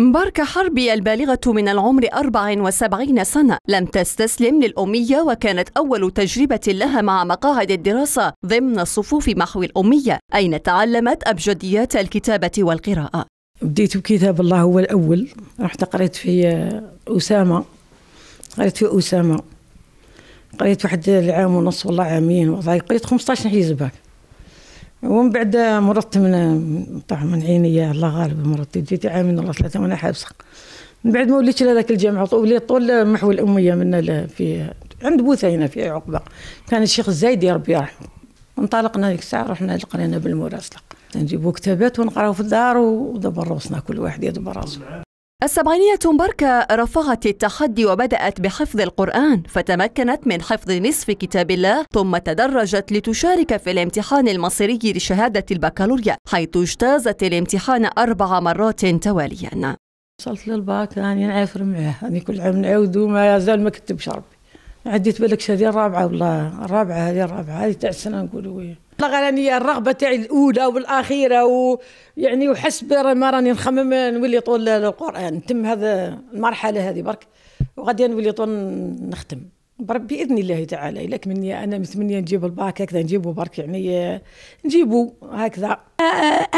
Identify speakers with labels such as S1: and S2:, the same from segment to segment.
S1: مباركة حربي البالغة من العمر 74 سنة لم تستسلم للأمية وكانت أول تجربة لها مع مقاعد الدراسة ضمن صفوف محو الأمية أين تعلمت أبجديات الكتابة والقراءة بديت
S2: بكتاب الله هو الأول رحت قريت في أسامة قريت في أسامة قريت واحد العام ونص والله عامين والله قريت 15 حزب ومن بعد مرضت من طاح من عيني الله غالب مرضت جيت عامين الله ثلاثة وانا حابسة من بعد ما وليت لهذاك الجامعة وليت طول محو الأمية من في عند بوثة هنا في عقبة كان الشيخ الزايدي ربي يرحمه انطلقنا ديك الساعة رحنا لقرينا بالمراسلة نجيبوا كتابات ونقراو في الدار ودبر راسنا كل واحد يدبر راسو
S1: السبعينية مباركة رفعت التحدي وبدأت بحفظ القرآن فتمكنت من حفظ نصف كتاب الله ثم تدرجت لتشارك في الامتحان المصيري لشهادة البكالوريا حيث اجتازت الامتحان أربع مرات تواليا
S2: وصلت للباك راني نعافر معاه راني كل عام نعاود وما زال ما كتبش ربي عديت بالك هذه الرابعة والله الرابعة هذه الرابعة هذه تاع السنة نقولوا وين راني الرغبة تاعي الأولى والأخيرة ويعني وحسب ما راني نخمم نولي طول القرآن تم هذا المرحلة هذه برك وغادي نولي طول نختم بربي باذن الله تعالى لك مني انا متمنية نجيب الباك هكذا نجيبه برك يعني نجيبه
S1: هكذا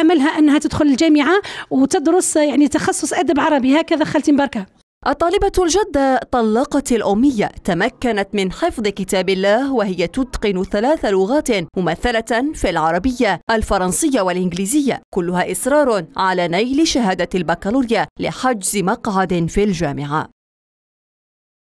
S1: املها انها تدخل الجامعه وتدرس يعني تخصص ادب عربي هكذا خالتي مباركه الطالبة الجدة طلقت الأمية تمكنت من حفظ كتاب الله وهي تتقن ثلاث لغات ممثلة في العربية الفرنسية والإنجليزية كلها إصرار على نيل شهادة البكالوريا لحجز مقعد في الجامعة